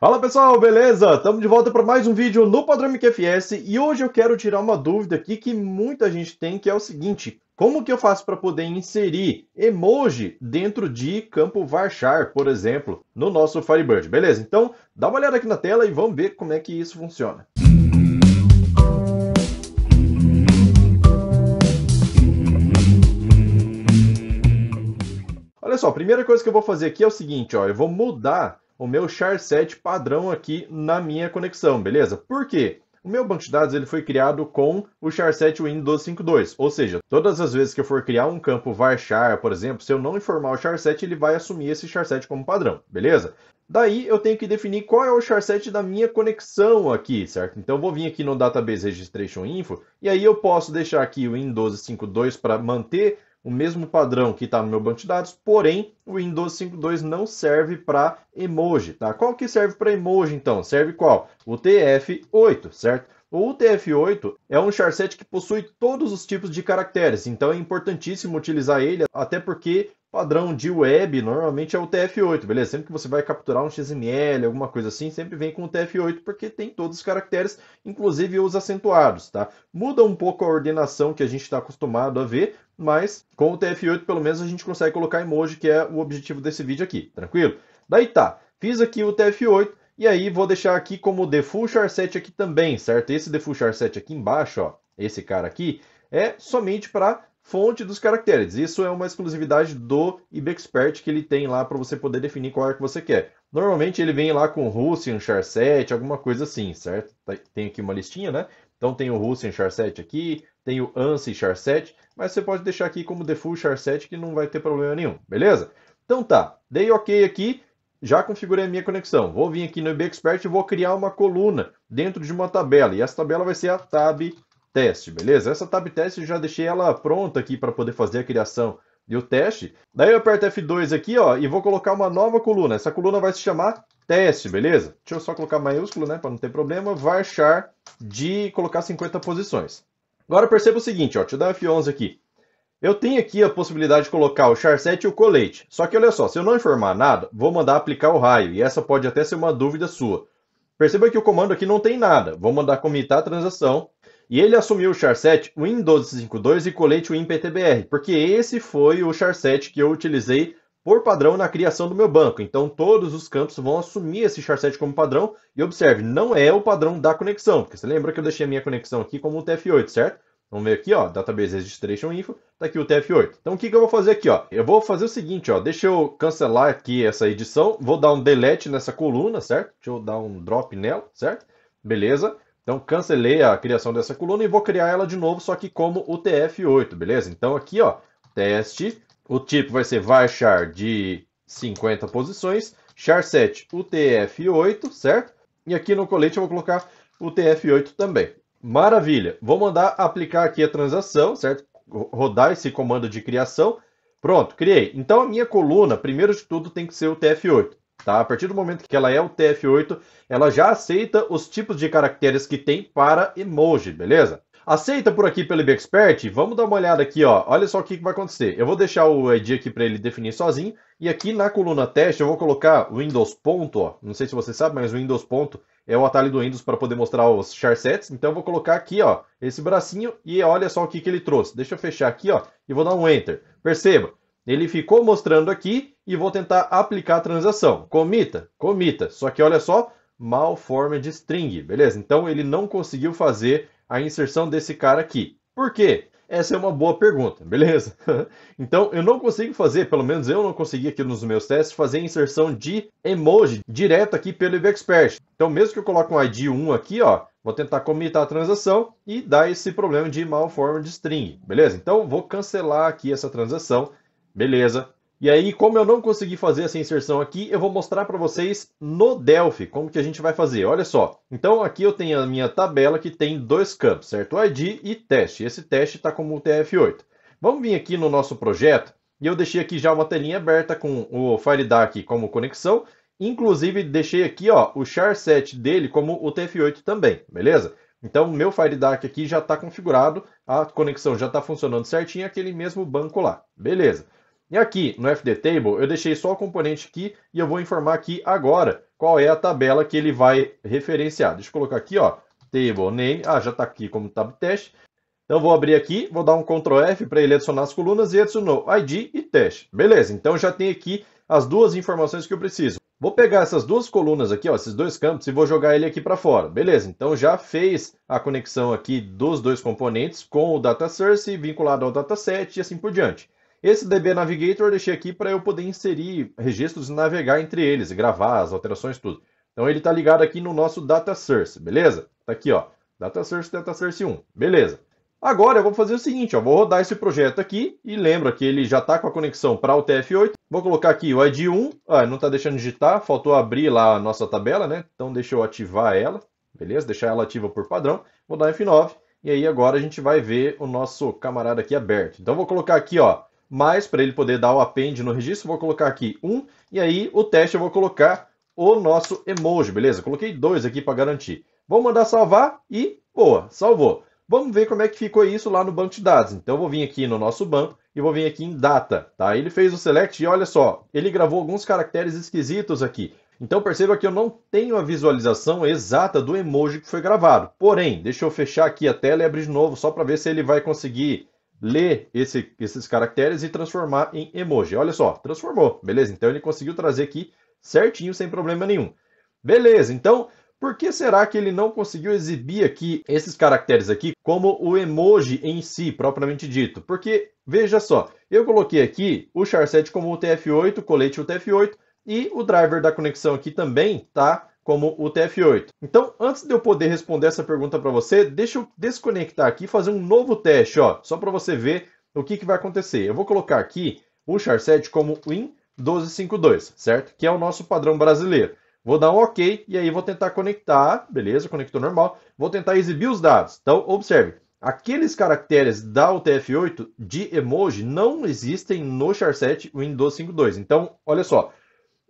Fala pessoal, beleza? Estamos de volta para mais um vídeo no Padrão FS e hoje eu quero tirar uma dúvida aqui que muita gente tem, que é o seguinte, como que eu faço para poder inserir emoji dentro de campo varchar, por exemplo, no nosso Firebird, beleza? Então dá uma olhada aqui na tela e vamos ver como é que isso funciona. Olha só, a primeira coisa que eu vou fazer aqui é o seguinte, ó, eu vou mudar o meu char set padrão aqui na minha conexão, beleza? Por quê? O meu banco de dados ele foi criado com o char 7 Windows 52, ou seja, todas as vezes que eu for criar um campo varchar, por exemplo, se eu não informar o char 7, ele vai assumir esse char 7 como padrão, beleza? Daí eu tenho que definir qual é o char 7 da minha conexão aqui, certo? Então eu vou vir aqui no Database Registration Info e aí eu posso deixar aqui o Windows 52 para manter o mesmo padrão que está no meu banco de dados, porém o Windows 5.2 não serve para emoji, tá? Qual que serve para emoji então? Serve qual? O TF8, certo? O UTF-8 é um charset que possui todos os tipos de caracteres, então é importantíssimo utilizar ele, até porque padrão de web normalmente é o utf 8 beleza? Sempre que você vai capturar um XML, alguma coisa assim, sempre vem com o utf 8 porque tem todos os caracteres, inclusive os acentuados, tá? Muda um pouco a ordenação que a gente está acostumado a ver, mas com o TF8 pelo menos a gente consegue colocar emoji, que é o objetivo desse vídeo aqui, tranquilo? Daí tá, fiz aqui o TF8 e aí vou deixar aqui como default char7 aqui também, certo? Esse default char7 aqui embaixo, ó, esse cara aqui, é somente para fonte dos caracteres. Isso é uma exclusividade do IBExpert que ele tem lá para você poder definir qual é que você quer. Normalmente ele vem lá com Russian, Char 7, alguma coisa assim, certo? Tá, tem aqui uma listinha, né? Então tem o Russian Char 7 aqui, tem o ANSI Char 7, mas você pode deixar aqui como default Char 7 que não vai ter problema nenhum, beleza? Então tá, dei OK aqui, já configurei a minha conexão. Vou vir aqui no IB Expert e vou criar uma coluna dentro de uma tabela. E essa tabela vai ser a tab teste, beleza? Essa tab teste eu já deixei ela pronta aqui para poder fazer a criação e o teste. Daí eu aperto F2 aqui, ó, e vou colocar uma nova coluna. Essa coluna vai se chamar teste, beleza? Deixa eu só colocar maiúsculo, né, para não ter problema. Vai de colocar 50 posições. Agora perceba o seguinte, ó, deixa eu dar F11 aqui. Eu tenho aqui a possibilidade de colocar o char 7 e o colete. Só que olha só, se eu não informar nada, vou mandar aplicar o raio, e essa pode até ser uma dúvida sua. Perceba que o comando aqui não tem nada. Vou mandar comitar a transação e ele assumiu o charset Win1252 e colete WinPTBR, porque esse foi o charset que eu utilizei por padrão na criação do meu banco. Então todos os campos vão assumir esse charset como padrão. E observe, não é o padrão da conexão, porque você lembra que eu deixei a minha conexão aqui como tf 8 certo? Vamos ver aqui, ó, Database Registration Info, tá aqui o TF8. Então o que, que eu vou fazer aqui, ó? Eu vou fazer o seguinte, ó, deixa eu cancelar aqui essa edição, vou dar um delete nessa coluna, certo? Deixa eu dar um drop nela, certo? Beleza. Então cancelei a criação dessa coluna e vou criar ela de novo, só que como UTF-8, beleza? Então aqui, ó, teste, o tipo vai ser VARCHAR de 50 posições, char 7 UTF-8, certo? E aqui no colete eu vou colocar UTF-8 também. Maravilha! Vou mandar aplicar aqui a transação, certo? Rodar esse comando de criação. Pronto, criei. Então a minha coluna, primeiro de tudo, tem que ser utf 8 Tá? A partir do momento que ela é o TF8, ela já aceita os tipos de caracteres que tem para emoji, beleza? Aceita por aqui pelo IBExpert? Vamos dar uma olhada aqui, ó. olha só o que vai acontecer. Eu vou deixar o ID aqui para ele definir sozinho, e aqui na coluna teste eu vou colocar Windows ponto, ó. não sei se você sabe, mas o Windows ponto é o atalho do Windows para poder mostrar os charsets, então eu vou colocar aqui ó, esse bracinho, e olha só o que, que ele trouxe. Deixa eu fechar aqui ó, e vou dar um Enter. Perceba, ele ficou mostrando aqui e vou tentar aplicar a transação. Comita, comita. Só que olha só, de string, beleza? Então ele não conseguiu fazer a inserção desse cara aqui. Por quê? Essa é uma boa pergunta, beleza? então, eu não consigo fazer, pelo menos eu não consegui aqui nos meus testes, fazer a inserção de emoji direto aqui pelo Ivexpert. Então, mesmo que eu coloque um ID 1 aqui, ó, vou tentar comitar a transação e dar esse problema de de string, beleza? Então, vou cancelar aqui essa transação, beleza? E aí, como eu não consegui fazer essa inserção aqui, eu vou mostrar para vocês no Delphi como que a gente vai fazer. Olha só. Então, aqui eu tenho a minha tabela que tem dois campos, certo? ID e teste. Esse teste está como o TF8. Vamos vir aqui no nosso projeto e eu deixei aqui já uma telinha aberta com o FireDAC como conexão. Inclusive, deixei aqui ó, o char set dele como o TF8 também, beleza? Então, meu FireDAC aqui já está configurado, a conexão já está funcionando certinho, aquele mesmo banco lá. Beleza. E aqui no FD Table eu deixei só o componente aqui e eu vou informar aqui agora qual é a tabela que ele vai referenciar. Deixa eu colocar aqui, ó, table name. Ah, já está aqui como tab test. Então vou abrir aqui, vou dar um Ctrl F para ele adicionar as colunas e adicionou ID e teste. Beleza, então já tem aqui as duas informações que eu preciso. Vou pegar essas duas colunas aqui, ó, esses dois campos, e vou jogar ele aqui para fora. Beleza, então já fez a conexão aqui dos dois componentes com o data source vinculado ao dataset e assim por diante. Esse DB Navigator eu deixei aqui para eu poder inserir registros e navegar entre eles, gravar as alterações, tudo. Então ele está ligado aqui no nosso Data Source, beleza? Está aqui, ó, Data Source, Data Source 1, beleza. Agora eu vou fazer o seguinte, ó, vou rodar esse projeto aqui e lembra que ele já está com a conexão para o TF8. Vou colocar aqui o ID 1, ah, não está deixando digitar, faltou abrir lá a nossa tabela, né? Então deixa eu ativar ela, beleza? Deixar ela ativa por padrão, vou dar F9 e aí agora a gente vai ver o nosso camarada aqui aberto. Então vou colocar aqui, ó, mas para ele poder dar o append no registro, vou colocar aqui um, e aí o teste eu vou colocar o nosso emoji, beleza? Coloquei dois aqui para garantir. Vou mandar salvar e boa, salvou. Vamos ver como é que ficou isso lá no banco de dados. Então eu vou vir aqui no nosso banco e vou vir aqui em data, tá? Ele fez o select e olha só, ele gravou alguns caracteres esquisitos aqui. Então perceba que eu não tenho a visualização exata do emoji que foi gravado. Porém, deixa eu fechar aqui a tela e abrir de novo só para ver se ele vai conseguir ler esse, esses caracteres e transformar em emoji. Olha só, transformou, beleza? Então ele conseguiu trazer aqui certinho, sem problema nenhum. Beleza, então por que será que ele não conseguiu exibir aqui esses caracteres aqui como o emoji em si, propriamente dito? Porque, veja só, eu coloquei aqui o charset como UTF-8, colete UTF-8, e o driver da conexão aqui também está como o TF8. Então, antes de eu poder responder essa pergunta para você, deixa eu desconectar aqui e fazer um novo teste, ó, só para você ver o que, que vai acontecer. Eu vou colocar aqui o char7 como win1252, certo? Que é o nosso padrão brasileiro. Vou dar um OK e aí vou tentar conectar, beleza, conector normal. Vou tentar exibir os dados. Então, observe, aqueles caracteres da UTF-8 de emoji não existem no char7 Win1252. Então, olha só,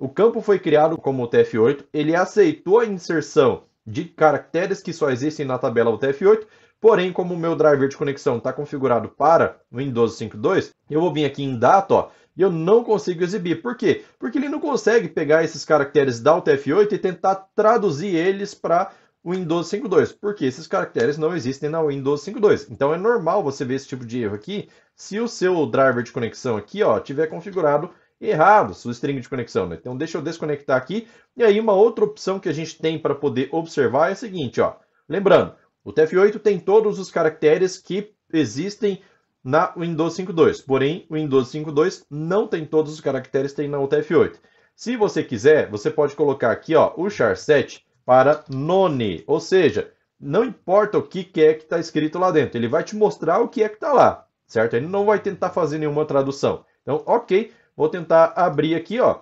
o campo foi criado como UTF-8, ele aceitou a inserção de caracteres que só existem na tabela UTF-8, porém, como o meu driver de conexão está configurado para o Windows 5.2, eu vou vir aqui em data, ó, e eu não consigo exibir. Por quê? Porque ele não consegue pegar esses caracteres da UTF-8 e tentar traduzir eles para o Windows 5.2, porque esses caracteres não existem na Windows 5.2. Então é normal você ver esse tipo de erro aqui se o seu driver de conexão aqui ó, tiver configurado errado, sua string de conexão. Né? Então, deixa eu desconectar aqui. E aí, uma outra opção que a gente tem para poder observar é a seguinte. Ó. Lembrando, o TF8 tem todos os caracteres que existem na Windows 5.2. Porém, o Windows 5.2 não tem todos os caracteres que tem na UTF-8. Se você quiser, você pode colocar aqui ó, o char 7 para none, ou seja, não importa o que é que está escrito lá dentro, ele vai te mostrar o que é que está lá, certo? Ele não vai tentar fazer nenhuma tradução. Então, ok, Vou tentar abrir aqui, ó.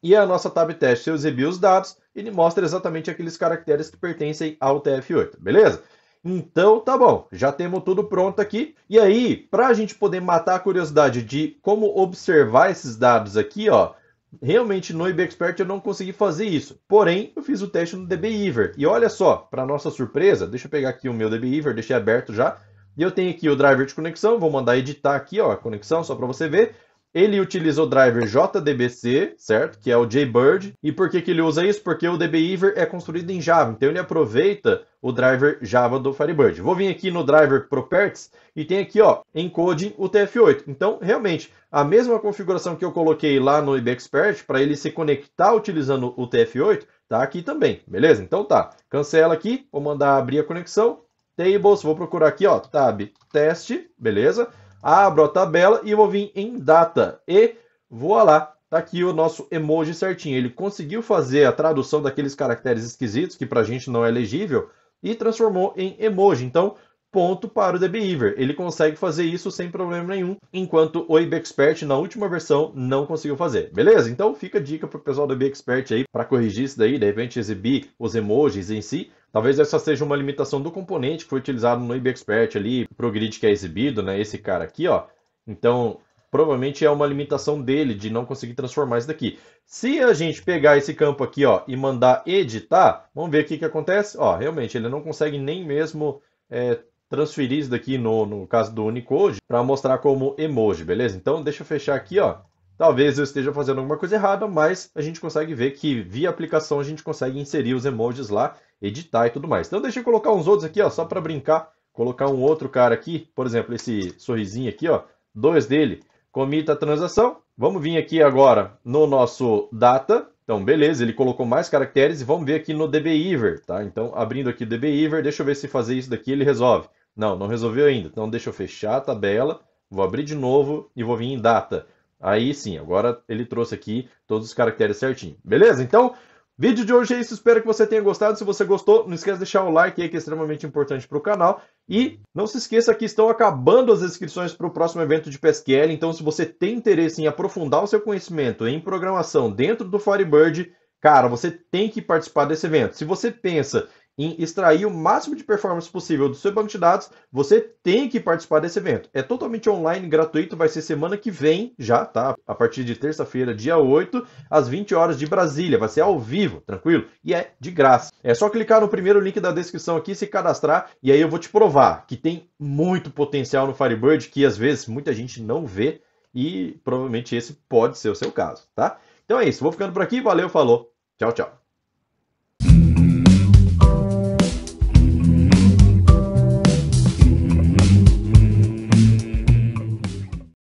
E a nossa tab teste, se eu exibir os dados, ele mostra exatamente aqueles caracteres que pertencem ao TF8, beleza? Então, tá bom, já temos tudo pronto aqui. E aí, para a gente poder matar a curiosidade de como observar esses dados aqui, ó, realmente no IB eu não consegui fazer isso. Porém, eu fiz o teste no DBIver. E olha só, para nossa surpresa, deixa eu pegar aqui o meu DBIver, deixei aberto já. E eu tenho aqui o driver de conexão, vou mandar editar aqui ó, a conexão só para você ver. Ele utiliza o driver JDBC, certo? Que é o JBird. E por que, que ele usa isso? Porque o DBever é construído em Java, então ele aproveita o driver Java do Firebird. Vou vir aqui no driver Properties e tem aqui, ó, encoding UTF-8. Então, realmente, a mesma configuração que eu coloquei lá no IBExpert para ele se conectar utilizando o UTF-8, tá aqui também, beleza? Então tá, cancela aqui, vou mandar abrir a conexão. Tables, vou procurar aqui, ó, tab teste, beleza? abro a tabela e vou vir em data. E vou lá, tá aqui o nosso emoji certinho. Ele conseguiu fazer a tradução daqueles caracteres esquisitos, que para a gente não é legível, e transformou em emoji. Então, ponto para o DBiver. Ele consegue fazer isso sem problema nenhum, enquanto o IBExpert, na última versão não conseguiu fazer. Beleza? Então fica a dica para o pessoal do IBExpert aí para corrigir isso daí, de repente exibir os emojis em si Talvez essa seja uma limitação do componente que foi utilizado no IBExpert ali, pro grid que é exibido, né? Esse cara aqui, ó. Então, provavelmente é uma limitação dele de não conseguir transformar isso daqui. Se a gente pegar esse campo aqui, ó, e mandar editar, vamos ver o que, que acontece. Ó, realmente, ele não consegue nem mesmo é, transferir isso daqui, no, no caso do Unicode, para mostrar como emoji, beleza? Então, deixa eu fechar aqui, ó. Talvez eu esteja fazendo alguma coisa errada, mas a gente consegue ver que via aplicação a gente consegue inserir os emojis lá, editar e tudo mais. Então deixa eu colocar uns outros aqui, ó, só para brincar. Colocar um outro cara aqui, por exemplo, esse sorrisinho aqui, ó, dois dele. Comita a transação. Vamos vir aqui agora no nosso data. Então, beleza, ele colocou mais caracteres e vamos ver aqui no dbiver, tá? Então, abrindo aqui o dbiver, deixa eu ver se fazer isso daqui ele resolve. Não, não resolveu ainda. Então, deixa eu fechar a tabela, vou abrir de novo e vou vir em data. Aí sim, agora ele trouxe aqui todos os caracteres certinho. Beleza? Então, vídeo de hoje é isso. Espero que você tenha gostado. Se você gostou, não esqueça de deixar o like aí, que é extremamente importante para o canal. E não se esqueça que estão acabando as inscrições para o próximo evento de PSQL. Então, se você tem interesse em aprofundar o seu conhecimento em programação dentro do Firebird, cara, você tem que participar desse evento. Se você pensa em extrair o máximo de performance possível do seu banco de dados, você tem que participar desse evento. É totalmente online, gratuito, vai ser semana que vem, já, tá? A partir de terça-feira, dia 8, às 20 horas de Brasília. Vai ser ao vivo, tranquilo? E é de graça. É só clicar no primeiro link da descrição aqui, se cadastrar, e aí eu vou te provar que tem muito potencial no Firebird, que às vezes muita gente não vê, e provavelmente esse pode ser o seu caso, tá? Então é isso, vou ficando por aqui, valeu, falou, tchau, tchau.